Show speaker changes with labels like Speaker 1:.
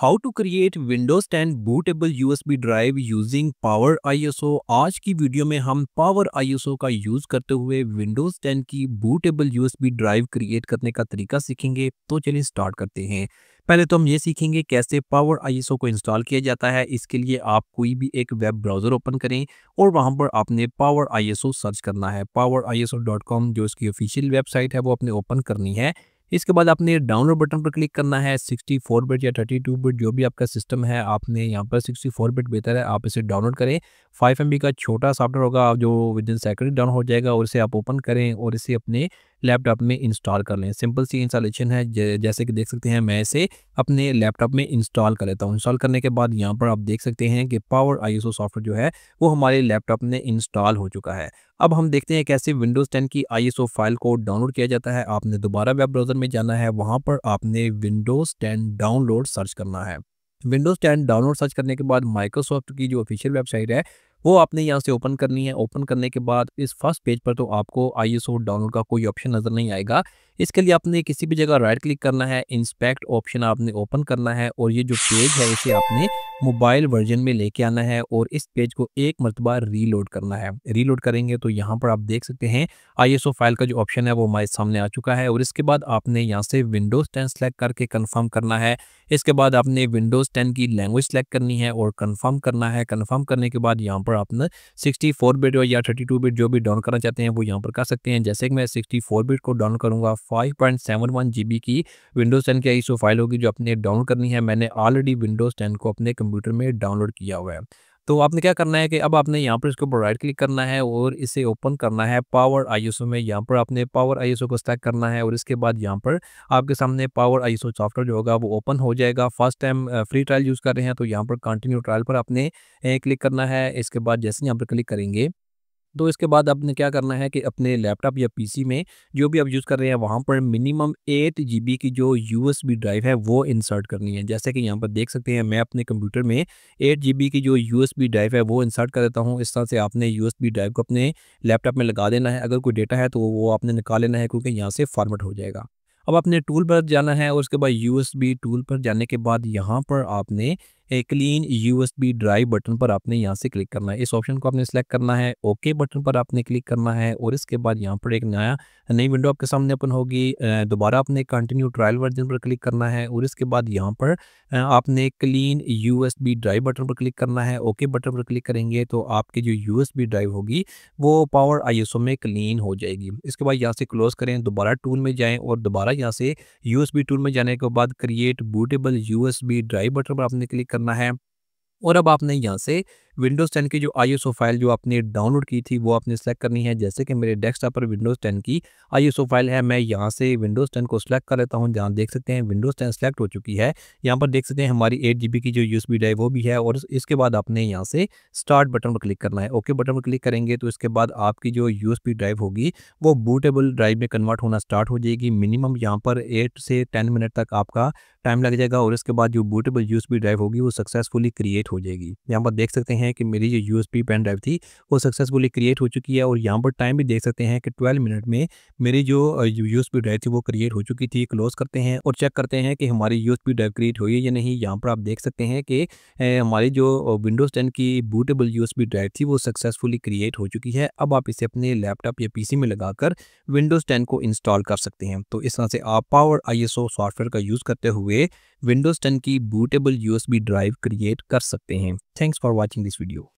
Speaker 1: how to create Windows 10 bootable USB drive using power ISO आज की video में हम पावर आईएसओ का यूज करते हुए विंडोज 10 की बूटेबल यूएसबी ड्राइव क्रिएट करने का तरीका सीखेंगे तो चलिए स्टार्ट करते हैं पहले तो हम ये सीखेंगे कैसे पावर आईएसओ को इंस्टॉल किया जाता है इसके लिए आप कोई भी एक वेब ब्राउज़र ओपन करें और वहाँ पर आपने पावर आईएसओ सर्च करना है पावर जो इसकी ऑफिशियल वेबसाइट है वो अपने ओपन करनी है इसके बाद आपने डाउनलोड बटन पर क्लिक करना है 64 बिट या 32 बिट जो भी आपका सिस्टम है आपने यहाँ पर 64 बिट बेहतर है आप इसे डाउनलोड करें 5 एम का छोटा सॉफ्टवेयर होगा जो विद इन सेकंड डाउन हो जाएगा और इसे आप ओपन करें और इसे अपने लैपटॉप में इंस्टॉल कर लें सिंपल सी इंस्टॉलेशन है जैसे कि देख सकते हैं मैं इसे अपने लैपटॉप में इंस्टॉल कर लेता हूँ इंस्टॉल करने के बाद यहाँ पर आप देख सकते हैं कि पावर आई सॉफ्टवेयर जो है वो हमारे लैपटॉप में इंस्टॉल हो चुका है अब हम देखते हैं कैसे विंडोज़ टेन की आई फाइल को डाउनलोड किया जाता है आपने दोबारा वेब ब्राउज़र में जाना है वहाँ पर आपने विंडोज़ टेन डाउनलोड सर्च करना है विंडोज़ टेन डाउनलोड सर्च करने के बाद माइक्रोसॉफ्ट की जो ऑफिशियल वेबसाइट है वो आपने यहाँ से ओपन करनी है ओपन करने के बाद इस फर्स्ट पेज पर तो आपको आई डाउनलोड का कोई ऑप्शन नज़र नहीं आएगा इसके लिए आपने किसी भी जगह राइट क्लिक करना है इंस्पेक्ट ऑप्शन आपने ओपन करना है और ये जो पेज है इसे आपने मोबाइल वर्जन में लेके आना है और इस पेज को एक मरतबा रीलोड करना है रीलोड करेंगे तो यहाँ पर आप देख सकते हैं आईएसओ फाइल का जो ऑप्शन है वो हमारे सामने आ चुका है और इसके बाद आपने यहाँ से विंडोज़ टेन सेलेक्ट करके कन्फर्म करना है इसके बाद आपने विंडोज़ टेन की लैंग्वेज सेलेक्ट करनी है और कन्फर्म करना है कन्फर्म करने के बाद यहाँ पर आपने सिक्सटी बिट या थर्टी बिट जो भी डाउन करना चाहते हैं वो यहाँ पर कर सकते हैं जैसे कि मैं सिक्सटी बिट को डाउन करूँगा फाइव पॉइंट की विंडोज़ टेन की आई फाइल होगी जो अपने डाउन करनी है मैंने ऑलरेडी विंडोज़ टेन को अपने कंप्यूटर में डाउनलोड किया हुआ है तो आपने क्या करना है कि अब आपने यहाँ पर इसके ऊपर राइट क्लिक करना है और इसे ओपन करना है पावर आईएसओ में यहाँ पर आपने पावर आईएसओ को स्टैक करना है और इसके बाद यहाँ पर आपके सामने पावर आईएसओ सॉफ्टवेयर जो होगा वो ओपन हो जाएगा first time free trial use कर रहे हैं तो यहाँ पर कंटिन्यू ट्रायल पर आपने क्लिक करना है इसके बाद जैसे यहाँ पर क्लिक करेंगे तो इसके बाद आपने क्या करना है कि अपने लैपटॉप या पीसी में जो भी आप यूज़ कर रहे हैं वहाँ पर मिनिमम एट जी की जो यूएसबी ड्राइव है वो इंसर्ट करनी है जैसे कि यहाँ पर देख सकते हैं मैं अपने कंप्यूटर में एट जी की जो यूएसबी ड्राइव है वो इंसर्ट कर देता हूँ इस तरह से आपने यू ड्राइव को अपने लैपटॉप में लगा देना है अगर कोई डेटा है तो वो आपने निकाल लेना है क्योंकि यहाँ से फॉर्मेट हो जाएगा अब अपने टूल पर जाना है और उसके बाद यू टूल पर जाने के बाद यहाँ पर आपने क्लीन यूएसबी ड्राइव बटन पर आपने यहाँ से क्लिक करना है इस ऑप्शन को आपने सेलेक्ट करना है ओके बटन पर आपने क्लिक करना है और इसके बाद यहाँ पर एक नया नई विंडो आपके सामने ओपन होगी दोबारा आपने कंटिन्यू ट्रायल वर्जन पर क्लिक करना है और इसके बाद यहाँ पर आपने क्लीन बी ड्राइव बटन पर क्लिक करना है ओके बटन पर क्लिक करेंगे तो आपकी जो बी ड्राइव होगी वो पावर ओ में क्लीन हो जाएगी इसके बाद यहाँ से क्लोज करें दोबारा टूल में जाएँ और दोबारा यहाँ से बी टूल में जाने के बाद create bootable B drive button पर आपने क्लिक करना है और अब आपने यहाँ से विंडोज़ 10 की जो आई फाइल जो आपने डाउनलोड की थी वो आपने सेलेक्ट करनी है जैसे कि मेरे डेस्कटॉप पर विंडोज़ 10 की आई फाइल है मैं यहाँ से विंडोज़ 10 को सिलेक्ट कर लेता हूँ जहाँ देख सकते हैं विंडोज़ 10 सेलेक्ट हो चुकी है यहाँ पर देख सकते हैं हमारी एट जी की जो यू ड्राइव वो भी है और इसके बाद आपने यहाँ से स्टार्ट बटन पर क्लिक करना है ओके बटन पर क्लिक करेंगे तो इसके बाद आपकी जो यू ड्राइव होगी वो बूटेबल ड्राइव में कन्वर्ट होना स्टार्ट हो जाएगी मिनिमम यहाँ पर एट से टेन मिनट तक आपका टाइम लग जाएगा और इसके बाद जो बूटेबल यू ड्राइव होगी वो सक्सेसफुली क्रिएट क्रिएट हो जाएगी यहाँ पर देख सकते हैं कि मेरी जो यूएसबी पेन ड्राइव थी वो सक्सेसफुली क्रिएट हो चुकी है और यहाँ पर टाइम भी देख सकते हैं कि ट्वेल्व मिनट में मेरी जो यूएसबी ड्राइव थी वो क्रिएट हो चुकी थी क्लोज करते हैं और चेक करते हैं कि हमारी यूएसबी ड्राइव क्रिएट हुई है या नहीं यहाँ पर आप देख सकते हैं कि हमारी जो विंडोज टेन की बूटेबल यूएसबी ड्राइव थी वो सक्सेसफुली क्रिएट हो चुकी है अब आप इसे अपने लैपटॉप या सी में लगाकर विंडोज टेन को इंस्टॉल कर सकते हैं तो इस तरह से आप पावर आई सॉफ्टवेयर का यूज़ करते हुए विंडोज 10 की बूटेबल यूएसबी ड्राइव क्रिएट कर सकते हैं thanks for watching this video